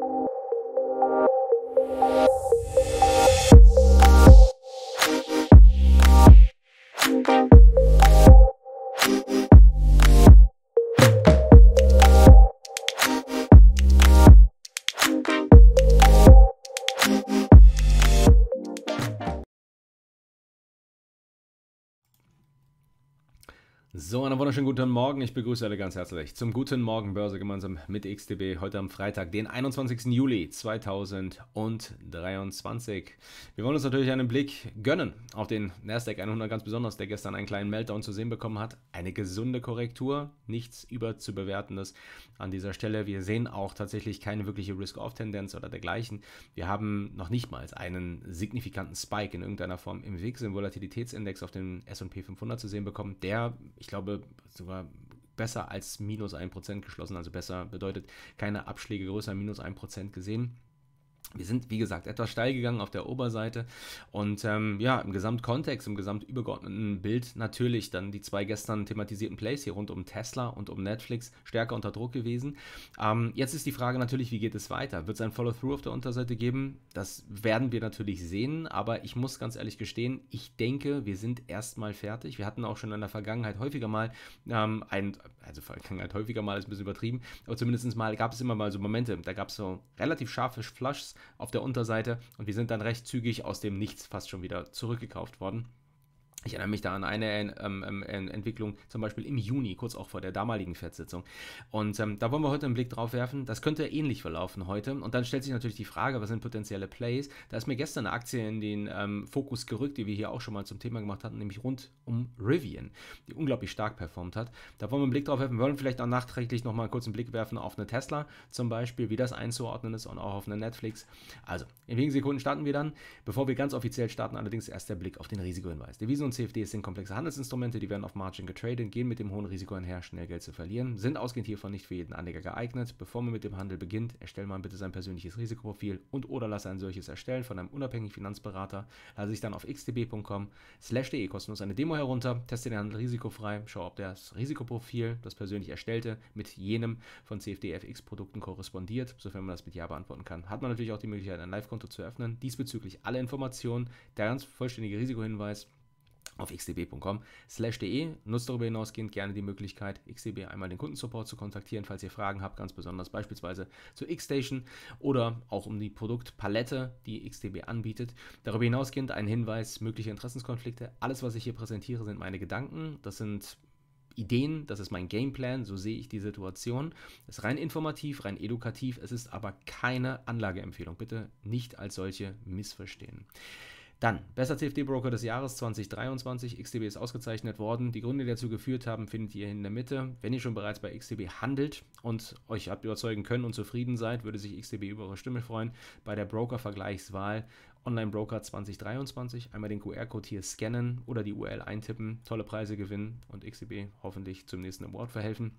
you So, einen wunderschönen guten Morgen. Ich begrüße alle ganz herzlich zum Guten Morgen Börse gemeinsam mit XTB heute am Freitag, den 21. Juli 2023. Wir wollen uns natürlich einen Blick gönnen auf den Nasdaq 100 ganz besonders, der gestern einen kleinen Meltdown zu sehen bekommen hat. Eine gesunde Korrektur, nichts überzubewertendes an dieser Stelle. Wir sehen auch tatsächlich keine wirkliche Risk-Off-Tendenz oder dergleichen. Wir haben noch nicht mal einen signifikanten Spike in irgendeiner Form im VIX, im Volatilitätsindex auf dem S&P 500 zu sehen bekommen, der ich glaube, sogar besser als minus 1% geschlossen, also besser bedeutet keine Abschläge größer, minus 1% gesehen. Wir sind, wie gesagt, etwas steil gegangen auf der Oberseite. Und ähm, ja, im Gesamtkontext, im gesamtübergeordneten Bild natürlich dann die zwei gestern thematisierten Plays hier rund um Tesla und um Netflix stärker unter Druck gewesen. Ähm, jetzt ist die Frage natürlich, wie geht es weiter? Wird es ein Follow-through auf der Unterseite geben? Das werden wir natürlich sehen. Aber ich muss ganz ehrlich gestehen, ich denke, wir sind erstmal fertig. Wir hatten auch schon in der Vergangenheit häufiger mal ähm, ein, also Vergangenheit häufiger mal ist ein bisschen übertrieben, aber zumindest mal gab es immer mal so Momente. Da gab es so relativ scharfe Flushs auf der Unterseite und wir sind dann recht zügig aus dem Nichts fast schon wieder zurückgekauft worden. Ich erinnere mich da an eine ähm, ähm, ähm Entwicklung, zum Beispiel im Juni, kurz auch vor der damaligen fed Und ähm, da wollen wir heute einen Blick drauf werfen. Das könnte ähnlich verlaufen heute. Und dann stellt sich natürlich die Frage, was sind potenzielle Plays? Da ist mir gestern eine Aktie in den ähm, Fokus gerückt, die wir hier auch schon mal zum Thema gemacht hatten, nämlich rund um Rivian, die unglaublich stark performt hat. Da wollen wir einen Blick drauf werfen. Wir wollen vielleicht auch nachträglich nochmal kurz einen Blick werfen auf eine Tesla zum Beispiel, wie das einzuordnen ist und auch auf eine Netflix. Also, in wenigen Sekunden starten wir dann. Bevor wir ganz offiziell starten, allerdings erst der Blick auf den Risikohinweis. Devisen- und und CFDs sind komplexe Handelsinstrumente, die werden auf Margin getradet, gehen mit dem hohen Risiko einher, schnell Geld zu verlieren, sind ausgehend hiervon nicht für jeden Anleger geeignet. Bevor man mit dem Handel beginnt, erstelle man bitte sein persönliches Risikoprofil und oder lasse ein solches erstellen von einem unabhängigen Finanzberater. Lasse sich dann auf xtb.com slash de kostenlos eine Demo herunter, teste den Handel risikofrei, schaue, ob das Risikoprofil, das persönlich erstellte, mit jenem von CFD-FX-Produkten korrespondiert. Sofern man das mit Ja beantworten kann, hat man natürlich auch die Möglichkeit, ein Live-Konto zu eröffnen. Diesbezüglich alle Informationen, der ganz vollständige Risikohinweis, auf xdb.com/de. Nutzt darüber hinausgehend gerne die Möglichkeit, xdb einmal den Kundensupport zu kontaktieren, falls ihr Fragen habt, ganz besonders beispielsweise zu Xstation oder auch um die Produktpalette, die xdb anbietet. Darüber hinausgehend ein Hinweis mögliche Interessenskonflikte. Alles, was ich hier präsentiere, sind meine Gedanken. Das sind Ideen, das ist mein Gameplan, so sehe ich die Situation. Es ist rein informativ, rein edukativ, es ist aber keine Anlageempfehlung. Bitte nicht als solche missverstehen. Dann, bester CFD-Broker des Jahres 2023. XTB ist ausgezeichnet worden. Die Gründe, die dazu geführt haben, findet ihr in der Mitte. Wenn ihr schon bereits bei XTB handelt und euch habt überzeugen können und zufrieden seid, würde sich XTB über eure Stimme freuen. Bei der Broker-Vergleichswahl Online Broker 2023. Einmal den QR-Code hier scannen oder die URL eintippen, tolle Preise gewinnen und XTB hoffentlich zum nächsten Award verhelfen.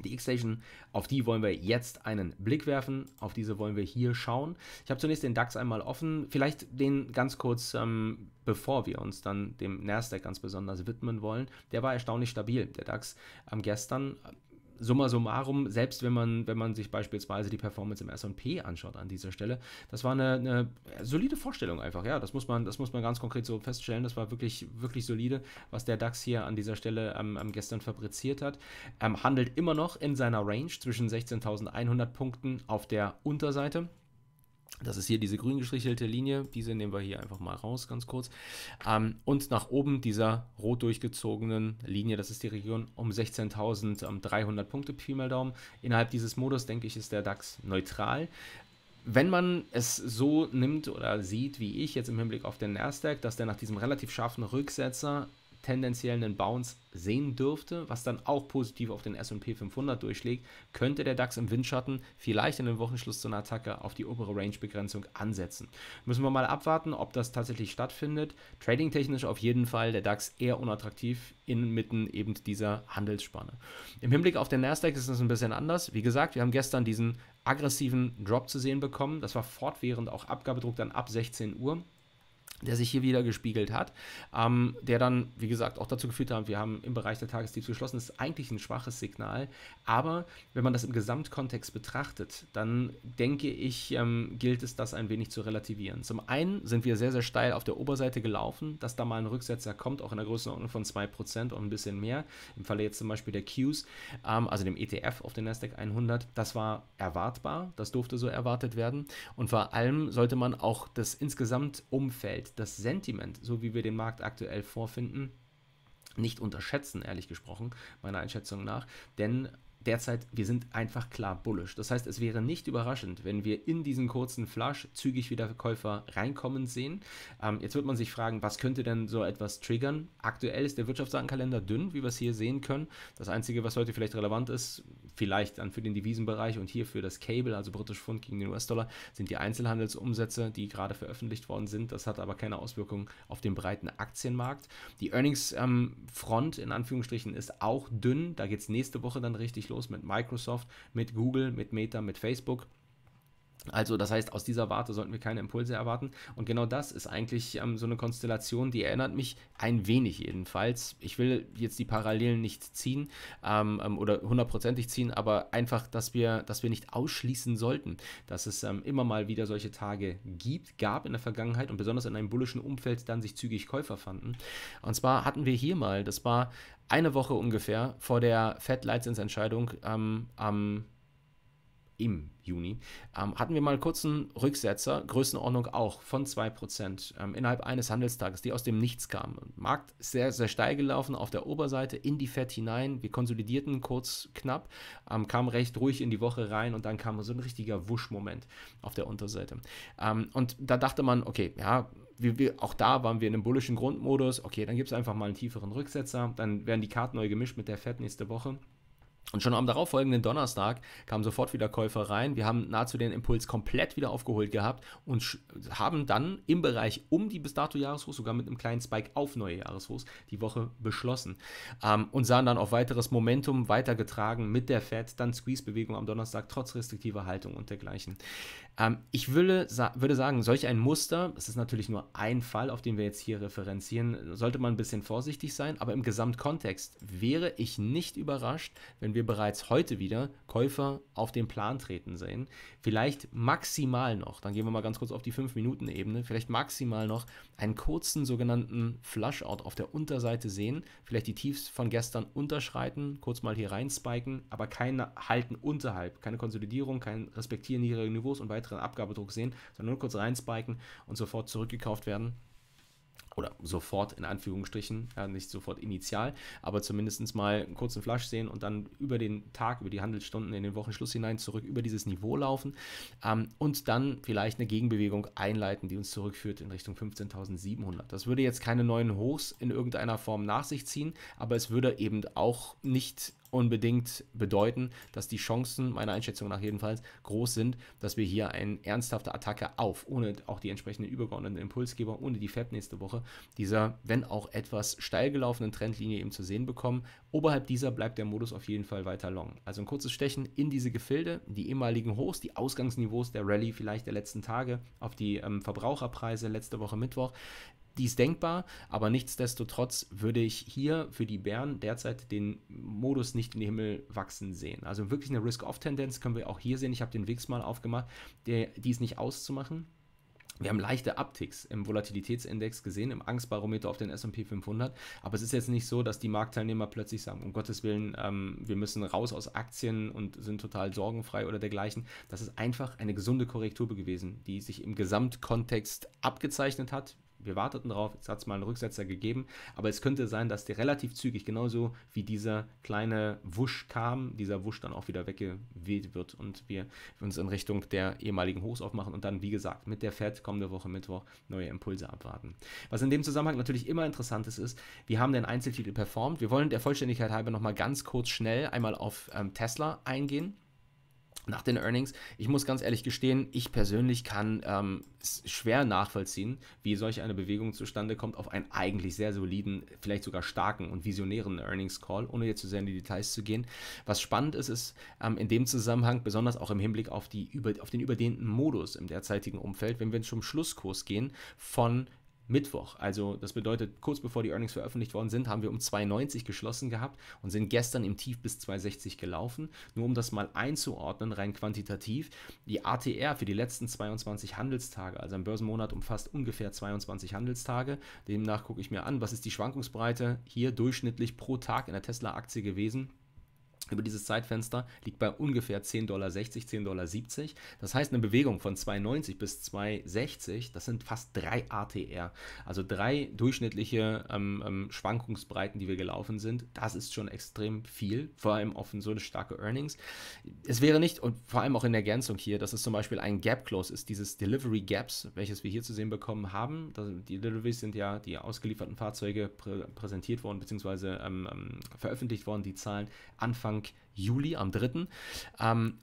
Die X-Station, auf die wollen wir jetzt einen Blick werfen, auf diese wollen wir hier schauen. Ich habe zunächst den DAX einmal offen, vielleicht den ganz kurz, ähm, bevor wir uns dann dem Nasdaq ganz besonders widmen wollen. Der war erstaunlich stabil, der DAX am ähm, gestern summa summarum, selbst wenn man, wenn man sich beispielsweise die Performance im SP anschaut an dieser Stelle, das war eine, eine, solide Vorstellung einfach, ja. Das muss man, das muss man ganz konkret so feststellen. Das war wirklich, wirklich solide, was der DAX hier an dieser Stelle ähm, gestern fabriziert hat. Ähm, handelt immer noch in seiner Range zwischen 16.100 Punkten auf der Unterseite das ist hier diese grün gestrichelte Linie, diese nehmen wir hier einfach mal raus, ganz kurz. Ähm, und nach oben dieser rot durchgezogenen Linie, das ist die Region um 16.300 ähm, Punkte, Pi mal Daumen. Innerhalb dieses Modus, denke ich, ist der DAX neutral. Wenn man es so nimmt oder sieht, wie ich jetzt im Hinblick auf den Nasdaq, dass der nach diesem relativ scharfen Rücksetzer tendenziell einen Bounce sehen dürfte, was dann auch positiv auf den S&P 500 durchschlägt, könnte der DAX im Windschatten vielleicht in den Wochenschluss zu einer Attacke auf die obere Range-Begrenzung ansetzen. Müssen wir mal abwarten, ob das tatsächlich stattfindet. Trading-technisch auf jeden Fall der DAX eher unattraktiv inmitten eben dieser Handelsspanne. Im Hinblick auf den Nasdaq ist es ein bisschen anders. Wie gesagt, wir haben gestern diesen aggressiven Drop zu sehen bekommen. Das war fortwährend auch Abgabedruck dann ab 16 Uhr der sich hier wieder gespiegelt hat, ähm, der dann, wie gesagt, auch dazu geführt hat, wir haben im Bereich der Tagestiefs geschlossen, das ist eigentlich ein schwaches Signal, aber wenn man das im Gesamtkontext betrachtet, dann denke ich, ähm, gilt es, das ein wenig zu relativieren. Zum einen sind wir sehr, sehr steil auf der Oberseite gelaufen, dass da mal ein Rücksetzer kommt, auch in der Größenordnung von 2% und ein bisschen mehr, im Falle jetzt zum Beispiel der Qs, ähm, also dem ETF auf den Nasdaq 100, das war erwartbar, das durfte so erwartet werden und vor allem sollte man auch das insgesamt Umfeld das Sentiment, so wie wir den Markt aktuell vorfinden, nicht unterschätzen, ehrlich gesprochen, meiner Einschätzung nach. Denn derzeit, wir sind einfach klar bullisch. Das heißt, es wäre nicht überraschend, wenn wir in diesen kurzen Flash zügig wieder Käufer reinkommen sehen. Ähm, jetzt wird man sich fragen, was könnte denn so etwas triggern? Aktuell ist der Wirtschaftsdatenkalender dünn, wie wir es hier sehen können. Das Einzige, was heute vielleicht relevant ist, vielleicht dann für den Devisenbereich und hier für das Cable, also britisch Pfund gegen den US-Dollar, sind die Einzelhandelsumsätze, die gerade veröffentlicht worden sind. Das hat aber keine Auswirkungen auf den breiten Aktienmarkt. Die Earnings-Front ähm, in Anführungsstrichen ist auch dünn. Da geht es nächste Woche dann richtig los mit Microsoft, mit Google, mit Meta, mit Facebook. Also das heißt, aus dieser Warte sollten wir keine Impulse erwarten. Und genau das ist eigentlich ähm, so eine Konstellation, die erinnert mich ein wenig jedenfalls. Ich will jetzt die Parallelen nicht ziehen ähm, ähm, oder hundertprozentig ziehen, aber einfach, dass wir, dass wir nicht ausschließen sollten, dass es ähm, immer mal wieder solche Tage gibt, gab in der Vergangenheit und besonders in einem bullischen Umfeld dann sich zügig Käufer fanden. Und zwar hatten wir hier mal, das war eine Woche ungefähr vor der Fed-Leitzinsentscheidung ähm, am im Juni, ähm, hatten wir mal kurzen Rücksetzer, Größenordnung auch von 2% ähm, innerhalb eines Handelstages, die aus dem Nichts kamen. Markt sehr, sehr steil gelaufen auf der Oberseite in die FED hinein. Wir konsolidierten kurz knapp, ähm, kamen recht ruhig in die Woche rein und dann kam so ein richtiger Wuschmoment auf der Unterseite. Ähm, und da dachte man, okay, ja, wir, wir, auch da waren wir in einem bullischen Grundmodus. Okay, dann gibt es einfach mal einen tieferen Rücksetzer. Dann werden die Karten neu gemischt mit der FED nächste Woche. Und schon am darauffolgenden Donnerstag kamen sofort wieder Käufer rein. Wir haben nahezu den Impuls komplett wieder aufgeholt gehabt und haben dann im Bereich um die bis dato Jahreshochs, sogar mit einem kleinen Spike auf neue Jahreshochs, die Woche beschlossen. Ähm, und sahen dann auf weiteres Momentum weitergetragen mit der Fed, dann Squeeze-Bewegung am Donnerstag, trotz restriktiver Haltung und dergleichen. Ähm, ich würde, sa würde sagen, solch ein Muster, das ist natürlich nur ein Fall, auf den wir jetzt hier referenzieren, sollte man ein bisschen vorsichtig sein, aber im Gesamtkontext wäre ich nicht überrascht, wenn wir bereits heute wieder Käufer auf den Plan treten sehen. Vielleicht maximal noch, dann gehen wir mal ganz kurz auf die 5-Minuten-Ebene, vielleicht maximal noch einen kurzen sogenannten Flushout auf der Unterseite sehen, vielleicht die Tiefs von gestern unterschreiten, kurz mal hier rein spiken, aber kein Halten unterhalb, keine Konsolidierung, kein Respektieren niedriger Niveaus und weiter weiteren Abgabedruck sehen, sondern nur kurz reinspiken und sofort zurückgekauft werden oder sofort in Anführungsstrichen, ja, nicht sofort initial, aber zumindest mal einen kurzen Flash sehen und dann über den Tag, über die Handelsstunden in den Wochenschluss hinein zurück über dieses Niveau laufen ähm, und dann vielleicht eine Gegenbewegung einleiten, die uns zurückführt in Richtung 15.700. Das würde jetzt keine neuen Hochs in irgendeiner Form nach sich ziehen, aber es würde eben auch nicht unbedingt bedeuten, dass die Chancen, meiner Einschätzung nach jedenfalls, groß sind, dass wir hier eine ernsthafte Attacke auf, ohne auch die entsprechenden übergeordneten Impulsgeber, ohne die FED nächste Woche, dieser, wenn auch etwas steil gelaufenen Trendlinie eben zu sehen bekommen. Oberhalb dieser bleibt der Modus auf jeden Fall weiter long. Also ein kurzes Stechen in diese Gefilde, die ehemaligen Hochs, die Ausgangsniveaus der Rallye vielleicht der letzten Tage, auf die ähm, Verbraucherpreise letzte Woche Mittwoch die ist denkbar, aber nichtsdestotrotz würde ich hier für die Bären derzeit den Modus nicht in den Himmel wachsen sehen. Also wirklich eine Risk-Off-Tendenz können wir auch hier sehen. Ich habe den Wix mal aufgemacht, der, die nicht auszumachen. Wir haben leichte Upticks im Volatilitätsindex gesehen, im Angstbarometer auf den SP 500. Aber es ist jetzt nicht so, dass die Marktteilnehmer plötzlich sagen, um Gottes Willen, ähm, wir müssen raus aus Aktien und sind total sorgenfrei oder dergleichen. Das ist einfach eine gesunde Korrektur gewesen, die sich im Gesamtkontext abgezeichnet hat wir warteten drauf, jetzt hat es mal einen Rücksetzer gegeben, aber es könnte sein, dass der relativ zügig, genauso wie dieser kleine Wusch kam, dieser Wusch dann auch wieder weggeweht wird und wir uns in Richtung der ehemaligen Hochs aufmachen und dann, wie gesagt, mit der FED kommende Woche Mittwoch neue Impulse abwarten. Was in dem Zusammenhang natürlich immer interessant ist, ist, wir haben den Einzeltitel performt? Wir wollen der Vollständigkeit halber nochmal ganz kurz schnell einmal auf ähm, Tesla eingehen nach den Earnings. Ich muss ganz ehrlich gestehen, ich persönlich kann ähm, schwer nachvollziehen, wie solch eine Bewegung zustande kommt auf einen eigentlich sehr soliden, vielleicht sogar starken und visionären Earnings Call, ohne jetzt zu sehr in die Details zu gehen. Was spannend ist, ist ähm, in dem Zusammenhang, besonders auch im Hinblick auf, die, über, auf den überdehnten Modus im derzeitigen Umfeld, wenn wir zum Schlusskurs gehen von Mittwoch. Also das bedeutet, kurz bevor die Earnings veröffentlicht worden sind, haben wir um 2,90 geschlossen gehabt und sind gestern im Tief bis 2,60 gelaufen. Nur um das mal einzuordnen, rein quantitativ, die ATR für die letzten 22 Handelstage, also ein Börsenmonat umfasst ungefähr 22 Handelstage. Demnach gucke ich mir an, was ist die Schwankungsbreite hier durchschnittlich pro Tag in der Tesla-Aktie gewesen über dieses Zeitfenster liegt bei ungefähr 10,60 Dollar, 10,70 Dollar. Das heißt, eine Bewegung von 2,90 bis 2,60, das sind fast drei ATR. Also drei durchschnittliche ähm, ähm, Schwankungsbreiten, die wir gelaufen sind. Das ist schon extrem viel, vor allem auf so eine starke Earnings. Es wäre nicht, und vor allem auch in Ergänzung hier, dass es zum Beispiel ein Gap Close ist, dieses Delivery Gaps, welches wir hier zu sehen bekommen haben. Die Deliveries sind ja die ausgelieferten Fahrzeuge prä präsentiert worden, beziehungsweise ähm, ähm veröffentlicht worden, die Zahlen Anfang Anfang Juli, am 3. Ähm,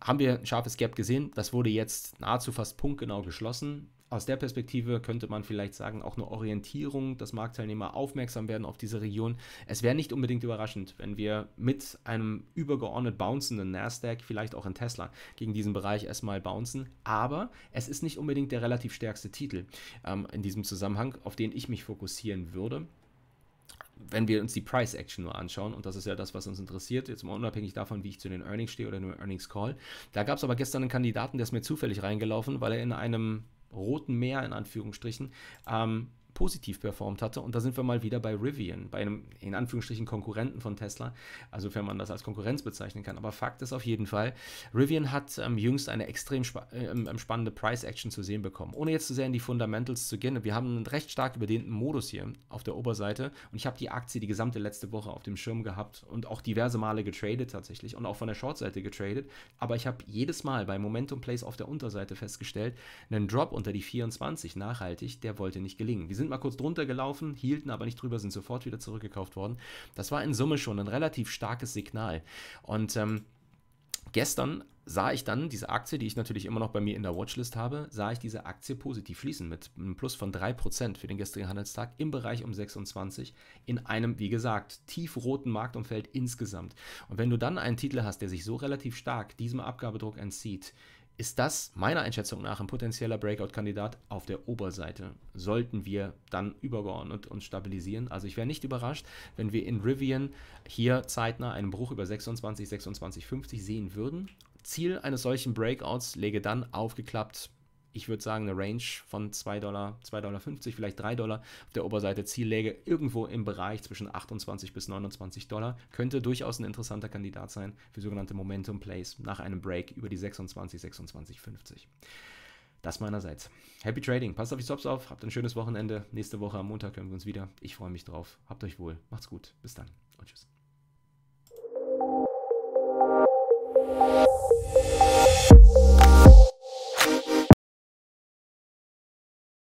haben wir ein scharfes Gap gesehen. Das wurde jetzt nahezu fast punktgenau geschlossen. Aus der Perspektive könnte man vielleicht sagen, auch eine Orientierung, dass Marktteilnehmer aufmerksam werden auf diese Region. Es wäre nicht unbedingt überraschend, wenn wir mit einem übergeordnet bouncenden Nasdaq, vielleicht auch in Tesla, gegen diesen Bereich erstmal bouncen. Aber es ist nicht unbedingt der relativ stärkste Titel ähm, in diesem Zusammenhang, auf den ich mich fokussieren würde wenn wir uns die Price Action nur anschauen, und das ist ja das, was uns interessiert, jetzt mal unabhängig davon, wie ich zu den Earnings stehe oder nur Earnings Call. Da gab es aber gestern einen Kandidaten, der ist mir zufällig reingelaufen, weil er in einem roten Meer in Anführungsstrichen ähm, positiv performt hatte. Und da sind wir mal wieder bei Rivian, bei einem in Anführungsstrichen Konkurrenten von Tesla, also wenn man das als Konkurrenz bezeichnen kann. Aber Fakt ist auf jeden Fall, Rivian hat ähm, jüngst eine extrem spa ähm, ähm, spannende Price-Action zu sehen bekommen. Ohne jetzt zu sehr in die Fundamentals zu gehen, wir haben einen recht stark überdehnten Modus hier auf der Oberseite und ich habe die Aktie die gesamte letzte Woche auf dem Schirm gehabt und auch diverse Male getradet tatsächlich und auch von der short getradet. Aber ich habe jedes Mal bei Momentum Plays auf der Unterseite festgestellt, einen Drop unter die 24 nachhaltig, der wollte nicht gelingen. Wir sind sind mal kurz drunter gelaufen, hielten aber nicht drüber, sind sofort wieder zurückgekauft worden. Das war in Summe schon ein relativ starkes Signal. Und ähm, gestern sah ich dann diese Aktie, die ich natürlich immer noch bei mir in der Watchlist habe, sah ich diese Aktie positiv fließen mit einem Plus von 3% für den gestrigen Handelstag im Bereich um 26 in einem, wie gesagt, tiefroten Marktumfeld insgesamt. Und wenn du dann einen Titel hast, der sich so relativ stark diesem Abgabedruck entzieht, ist das meiner Einschätzung nach ein potenzieller Breakout-Kandidat auf der Oberseite. Sollten wir dann übergeordnet uns stabilisieren. Also ich wäre nicht überrascht, wenn wir in Rivian hier zeitnah einen Bruch über 26, 26, 50 sehen würden. Ziel eines solchen Breakouts läge dann aufgeklappt ich würde sagen, eine Range von 2 Dollar, 2,50 Dollar, vielleicht 3 Dollar. Auf der Oberseite Ziel läge irgendwo im Bereich zwischen 28 bis 29 Dollar. Könnte durchaus ein interessanter Kandidat sein für sogenannte Momentum Plays nach einem Break über die 26, 26, 50. Das meinerseits. Happy Trading. Passt auf die Stops auf. Habt ein schönes Wochenende. Nächste Woche am Montag hören wir uns wieder. Ich freue mich drauf. Habt euch wohl. Macht's gut. Bis dann und tschüss.